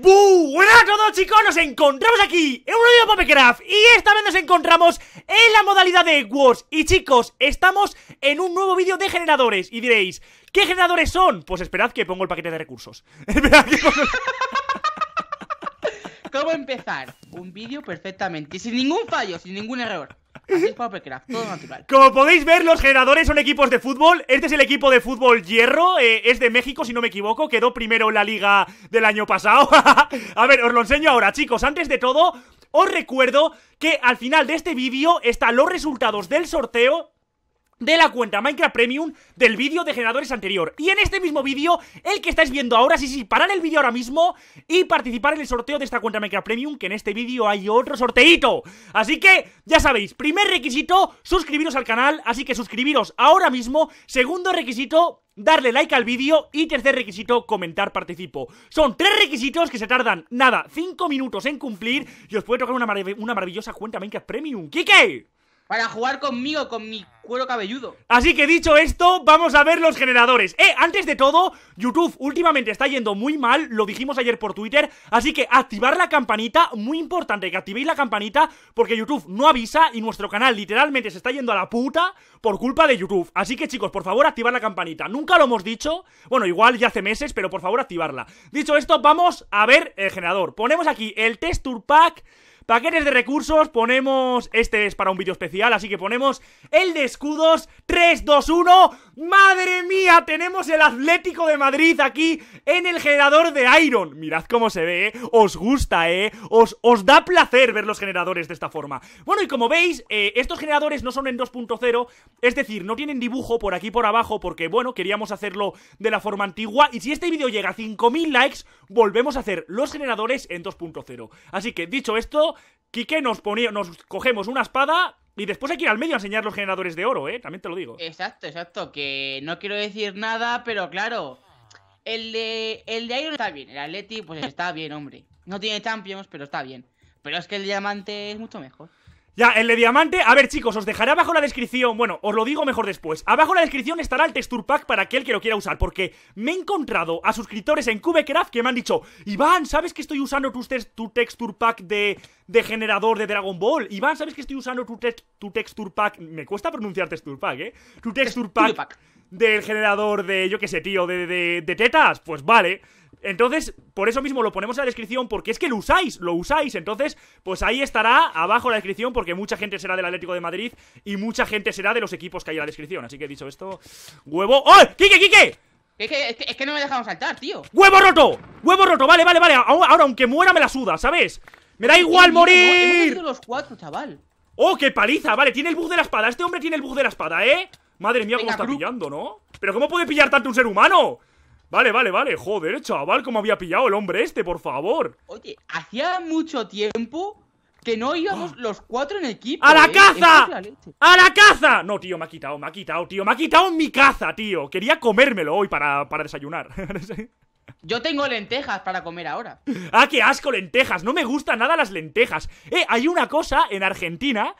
¡Bu! Buenas a todos chicos, nos encontramos aquí en un nuevo Popecraft Y esta vez nos encontramos en la modalidad de Wars Y chicos, estamos en un nuevo vídeo de generadores Y diréis, ¿qué generadores son? Pues esperad que pongo el paquete de recursos Esperad que pongo... ¿Cómo empezar? Un vídeo perfectamente, sin ningún fallo, sin ningún error todo natural. Como podéis ver, los generadores son equipos de fútbol. Este es el equipo de fútbol hierro. Eh, es de México, si no me equivoco. Quedó primero en la liga del año pasado. a ver, os lo enseño ahora, chicos. Antes de todo, os recuerdo que al final de este vídeo están los resultados del sorteo de la cuenta Minecraft Premium del vídeo de generadores anterior. Y en este mismo vídeo, el que estáis viendo ahora, sí, sí, parar el vídeo ahora mismo y participar en el sorteo de esta cuenta Minecraft Premium, que en este vídeo hay otro sorteito. Así que, ya sabéis, primer requisito, suscribiros al canal, así que suscribiros ahora mismo. Segundo requisito, darle like al vídeo y tercer requisito, comentar participo. Son tres requisitos que se tardan, nada, cinco minutos en cumplir y os puede tocar una, una maravillosa cuenta Minecraft Premium. ¡Kike! para jugar conmigo, con mi cuero cabelludo. Así que dicho esto, vamos a ver los generadores. Eh, antes de todo, YouTube últimamente está yendo muy mal, lo dijimos ayer por Twitter, así que activar la campanita, muy importante que activéis la campanita, porque YouTube no avisa y nuestro canal literalmente se está yendo a la puta por culpa de YouTube. Así que chicos, por favor, activar la campanita. Nunca lo hemos dicho, bueno, igual ya hace meses, pero por favor, activarla. Dicho esto, vamos a ver el generador. Ponemos aquí el texture pack... Paquetes de recursos, ponemos... Este es para un vídeo especial, así que ponemos el de escudos. 3, 2, 1... ¡Madre mía! Tenemos el Atlético de Madrid aquí en el generador de Iron. Mirad cómo se ve, ¿eh? Os gusta, ¿eh? Os, da placer ver los generadores de esta forma. Bueno, y como veis, eh, estos generadores no son en 2.0, es decir, no tienen dibujo por aquí por abajo porque, bueno, queríamos hacerlo de la forma antigua. Y si este vídeo llega a 5.000 likes, volvemos a hacer los generadores en 2.0. Así que, dicho esto, Quique nos, nos cogemos una espada y después hay que ir al medio a enseñar los generadores de oro, ¿eh? También te lo digo. Exacto, exacto. Que no quiero decir nada, pero claro. El de, el de está bien. El Atleti, pues está bien, hombre. No tiene Champions, pero está bien. Pero es que el diamante es mucho mejor. Ya, el de diamante, a ver chicos, os dejaré abajo la descripción Bueno, os lo digo mejor después Abajo en la descripción estará el texture pack para aquel que lo quiera usar Porque me he encontrado a suscriptores en Cubecraft que me han dicho Iván, ¿sabes que estoy usando tu, tu texture pack de, de, generador de Dragon Ball? Iván, ¿sabes que estoy usando tu, tu texture pack? Me cuesta pronunciar texture pack, ¿eh? Tu texture pack, del generador de, yo qué sé, tío, de, de, de tetas Pues vale entonces, por eso mismo lo ponemos en la descripción, porque es que lo usáis, lo usáis. Entonces, pues ahí estará abajo la descripción, porque mucha gente será del Atlético de Madrid y mucha gente será de los equipos que hay en la descripción. Así que dicho esto, huevo. ¡Oh! ¡Quique, Quique! Es que, es que, no me dejaron saltar, tío. ¡Huevo roto! ¡Huevo roto! Vale, vale, vale. Ahora, aunque muera, me la suda, ¿sabes? ¡Me da igual morir! los cuatro, chaval. ¡Oh, qué paliza! Vale, tiene el bug de la espada. Este hombre tiene el bug de la espada, ¿eh? Madre mía, cómo está pillando, ¿no? Pero ¿cómo puede pillar tanto un ser humano? Vale, vale, vale. Joder, chaval, cómo había pillado el hombre este, por favor. Oye, hacía mucho tiempo que no íbamos los cuatro en equipo. ¡A la ¿eh? caza! ¡A la caza! No, tío, me ha quitado, me ha quitado, tío. Me ha quitado mi caza, tío. Quería comérmelo hoy para, desayunar. Yo tengo lentejas para comer ahora. ¡Ah, qué asco, lentejas! No me gustan nada las lentejas. Eh, hay una cosa en Argentina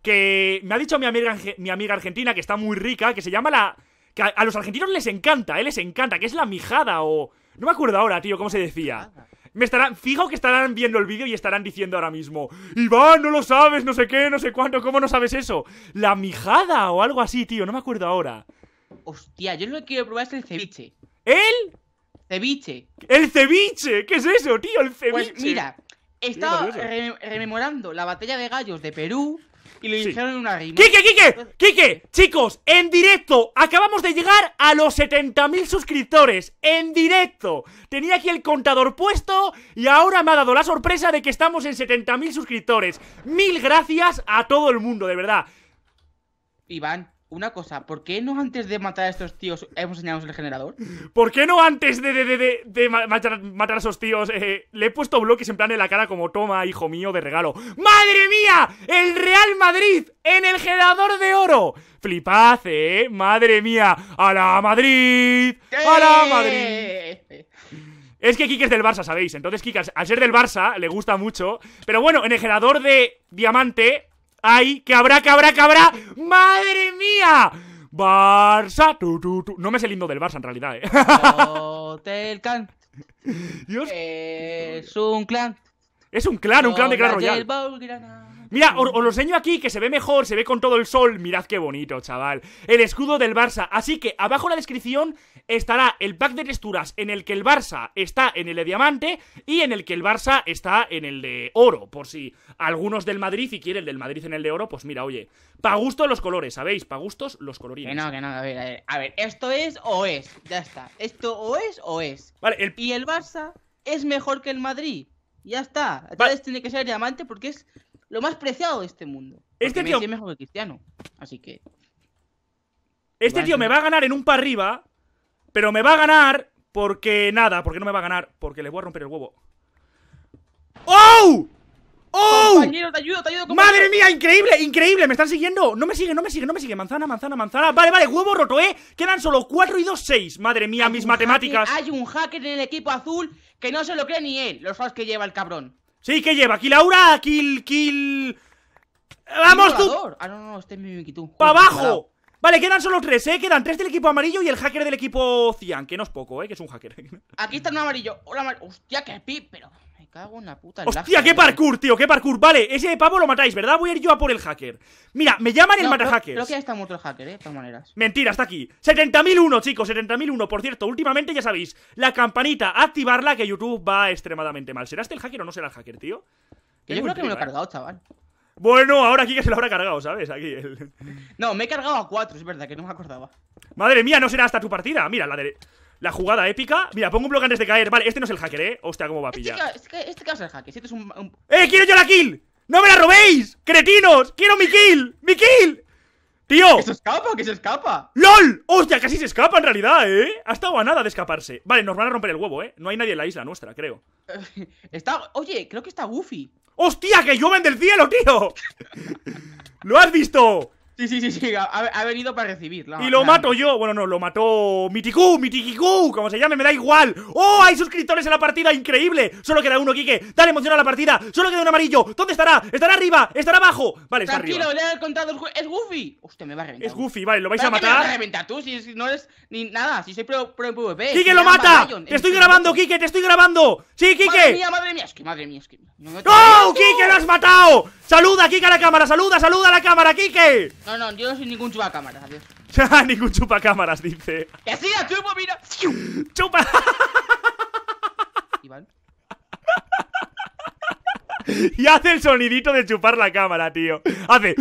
que me ha dicho mi amiga, mi amiga argentina que está muy rica, que se llama la que a, los argentinos les encanta, ¿eh? Les encanta, que es la mijada o... No me acuerdo ahora, tío, cómo se decía. Me estarán, fijo que estarán viendo el vídeo y estarán diciendo ahora mismo, Iván, no lo sabes, no sé qué, no sé cuánto, ¿cómo no sabes eso? La mijada o algo así, tío, no me acuerdo ahora. Hostia, yo lo que quiero probar es el ceviche. ¿El? Ceviche. ¿El ceviche? ¿Qué es eso, tío? El pues ceviche. mira, estaba rememorando la batalla de gallos de Perú y le una rima. ¡Quique, Kike Kike Chicos, en directo, acabamos de llegar a los 70.000 suscriptores. En directo. Tenía aquí el contador puesto y ahora me ha dado la sorpresa de que estamos en 70.000 suscriptores. Mil gracias a todo el mundo, de verdad. Iván, una cosa, ¿por qué no antes de matar a estos tíos hemos enseñado el generador? ¿Por qué no antes de, de, matar, a esos tíos eh, le he puesto bloques en plan en la cara como toma, hijo mío, de regalo? ¡Madre mía! ¡El Real Madrid en el generador de oro! Flipad, ¿eh? ¡Madre mía! ¡A la Madrid! ¡A la Madrid! Es que Kike es del Barça, ¿sabéis? Entonces Kike, al ser del Barça, le gusta mucho. Pero bueno, en el generador de diamante ¡Ay! ¡Que habrá, que habrá, que habrá! ¡Madre mía! Barça, tu, tu, tu. No me sé el del Barça en realidad, eh. Hotel Dios. Es un clan. Es un clan, un clan de clan Mira, os, lo enseño aquí, que se ve mejor, se ve con todo el sol. Mirad qué bonito, chaval. El escudo del Barça. Así que abajo en la descripción estará el pack de texturas en el que el Barça está en el de diamante y en el que el Barça está en el de oro. Por si algunos del Madrid, y quieren el del Madrid en el de oro, pues mira, oye, pa' gusto los colores, ¿sabéis? Pa' gustos los colorines. Que no, que no, a ver, a ver, a ver, esto es o es, ya está. Esto o es o es. Vale, Y el Barça es mejor que el Madrid. Ya está. Entonces tiene que ser diamante porque es lo más preciado de este mundo. este tío. es mejor que Cristiano. Así que. Este tío me va a ganar en un par arriba, pero me va a ganar porque nada, porque no me va a ganar, porque le voy a romper el huevo. ¡Oh! ¡Oh! ¡Madre mía! ¡Increíble! ¡Increíble! ¿Me están siguiendo? No me sigue, no me sigue, no me sigue. Manzana, manzana, manzana. Vale, vale, huevo roto, ¿eh? Quedan solo 4 y 2, 6. Madre mía, mis matemáticas. hay un hacker en el equipo azul que no se lo cree ni él, los fans que lleva el cabrón. Sí, ¿qué lleva? Laura, kill, kill... ¡Vamos tú! Ah, no, no, este es mi ¡Para abajo! Vale, quedan solo tres, ¿eh? Quedan tres del equipo amarillo y el hacker del equipo Cian, que no es poco, ¿eh? Que es un hacker. Aquí está el amarillo. Hola, Hostia, qué pip, pero cago ¡Hostia, qué parkour, tío! ¡Qué parkour! Vale, ese de pavo lo matáis, ¿verdad? Voy a ir yo a por el hacker. Mira, me llaman el no, mata Creo que ya está muerto el hacker, ¿eh? De todas maneras. Mentira, está aquí. 70.001, chicos, 70.001. Por cierto, últimamente ya sabéis, la campanita, activarla que YouTube va extremadamente mal. ¿Será este el hacker o no será el hacker, tío? yo creo que me lo he ¿eh? cargado, chaval. Bueno, ahora aquí que se lo habrá cargado, ¿sabes? Aquí el... No, me he cargado a cuatro, es verdad, que no me acordaba. Madre mía, no será hasta tu partida. Mira, la de... La jugada épica. Mira, pongo un bloque antes de caer. Vale, este no es el hacker, ¿eh? Hostia, cómo va a este pillar. Este, este, es el hacker. Este es un, ¡Eh, quiero yo la kill! ¡No me la robéis! ¡Cretinos! ¡Quiero mi kill! ¡Mi kill! ¡Tío! ¡Que se escapa! ¡Que se escapa! ¡LOL! ¡Hostia! Casi se escapa en realidad, ¿eh? Ha estado a nada de escaparse. Vale, nos van a romper el huevo, ¿eh? No hay nadie en la isla nuestra, creo. está. Oye, creo que está Goofy. ¡Hostia! ¡Que llueven del cielo, tío! ¡Lo has visto! Sí, sí, sí, sí ha, ha, venido para recibirla. Y lo mato yo. Bueno, no, lo mató Mitiku, Mitikiku, como se llame, me da igual. ¡Oh, hay suscriptores en la partida! ¡Increíble! Solo queda uno, Kike, Dale emoción a la partida. Solo queda un amarillo. ¿Dónde estará? ¿Estará arriba? ¿Estará abajo? Vale, está Tranquilo, le he contado. ¡Es Goofy! Usted me va a reventar. Es Goofy, vale, lo vais a matar. Me va a reventar tú si no es ni nada, si soy pro, pro en PvP. lo mata! ¡Te estoy este grabando, Kike ¡Te estoy grabando! ¡Sí, Kike ¡Madre mía, madre mía! Es madre mía, no, lo has matado! Saluda, Kike, a la cámara. Saluda, saluda a la cámara, Kike. No, no, yo no soy ningún chupacámaras, adiós. ningún chupacámaras, dice. Que sí, chupo, mira. Chupa. Iván. y hace el sonidito de chupar la cámara, tío. Hace.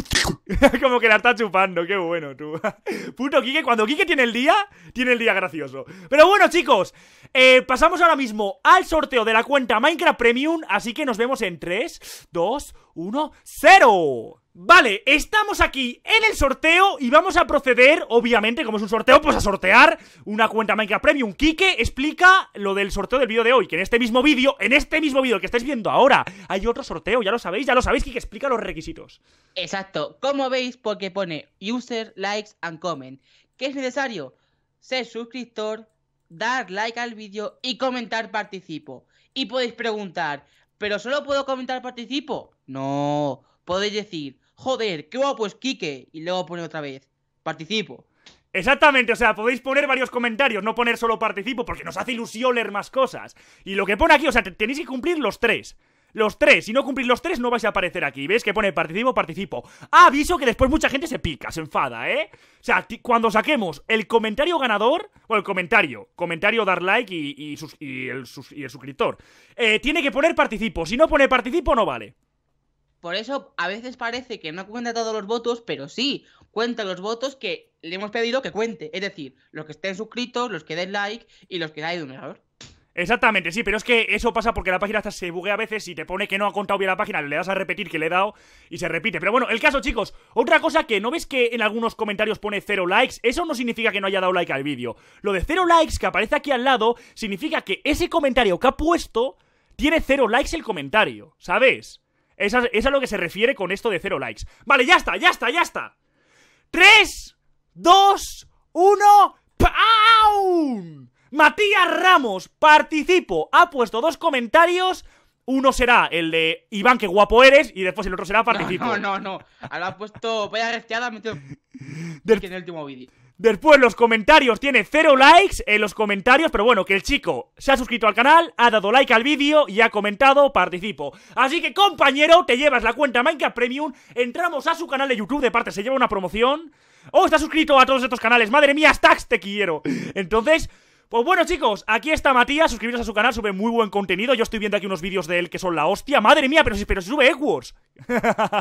como que la está chupando, qué bueno, tú. Puto Kike, cuando Kike tiene el día, tiene el día gracioso. Pero bueno, chicos, eh, pasamos ahora mismo al sorteo de la cuenta Minecraft Premium, así que nos vemos en 3, 2, 1, 0. Vale, estamos aquí en el sorteo y vamos a proceder, obviamente, como es un sorteo, pues a sortear una cuenta Minecraft Premium. Kike explica lo del sorteo del vídeo de hoy, que en este mismo vídeo, en este mismo vídeo que estáis viendo ahora, hay otro sorteo, ya lo sabéis, ya lo sabéis, Kike explica los requisitos. Exacto, como veis, porque pone user, likes and comment. ¿Qué es necesario? Ser suscriptor, dar like al vídeo y comentar participo. Y podéis preguntar, ¿pero solo puedo comentar participo? No podéis decir, joder, qué guapo pues Quique, y luego pone otra vez, participo. Exactamente, o sea, podéis poner varios comentarios, no poner solo participo, porque nos hace ilusión leer más cosas. Y lo que pone aquí, o sea, tenéis que cumplir los tres. Los tres, si no cumplís los tres no vais a aparecer aquí ¿Veis que pone participo, participo? Ah, aviso que después mucha gente se pica, se enfada, ¿eh? O sea, cuando saquemos el comentario ganador O el comentario Comentario, dar like y, el, sus y el, suscriptor eh, Tiene que poner participo Si no pone participo no vale por eso a veces parece que no cuenta todos los votos, pero sí, cuenta los votos que le hemos pedido que cuente. Es decir, los que estén suscritos, los que den like y los que den un Exactamente, sí, pero es que eso pasa porque la página hasta se buguea a veces y te pone que no ha contado bien la página, le das a repetir que le he dado y se repite. Pero bueno, el caso, chicos, otra cosa que no ves que en algunos comentarios pone cero likes, eso no significa que no haya dado like al vídeo. Lo de cero likes que aparece aquí al lado significa que ese comentario que ha puesto tiene cero likes el comentario, ¿sabes? es a lo que se refiere con esto de cero likes. Vale, ya está, ya está, ya está. Tres, 2, 1, paum. Matías Ramos, participo. Ha puesto dos comentarios. Uno será el de Iván, qué guapo eres, y después el otro será participo. No, no, no. Ahora ha puesto. Vaya resteada, metido. Del... en el último vídeo. Después los comentarios, tiene cero likes en los comentarios, pero bueno, que el chico se ha suscrito al canal, ha dado like al vídeo y ha comentado, participo. Así que compañero, te llevas la cuenta Minecraft Premium, entramos a su canal de YouTube, de parte se lleva una promoción. Oh, está suscrito a todos estos canales, madre mía, Stacks, te quiero. Entonces... Pues bueno chicos, aquí está Matías, suscribiros a su canal, sube muy buen contenido Yo estoy viendo aquí unos vídeos de él que son la hostia Madre mía, pero si, pero si sube Edwards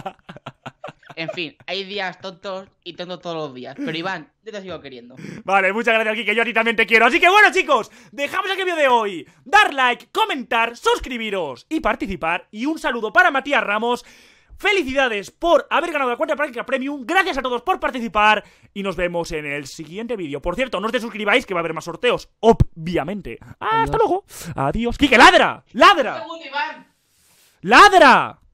En fin, hay días tontos y tontos todos los días. Pero Iván, yo te sigo queriendo. Vale, muchas gracias, Kike. Yo a ti también te quiero. Así que bueno, chicos, dejamos el vídeo de hoy. Dar like, comentar, suscribiros y participar. Y un saludo para Matías Ramos. Felicidades por haber ganado la cuenta práctica premium. Gracias a todos por participar. Y nos vemos en el siguiente vídeo. Por cierto, no os desuscribáis que va a haber más sorteos. Obviamente. Hasta luego. Adiós. Kike, ladra. Ladra. ¡Ladra!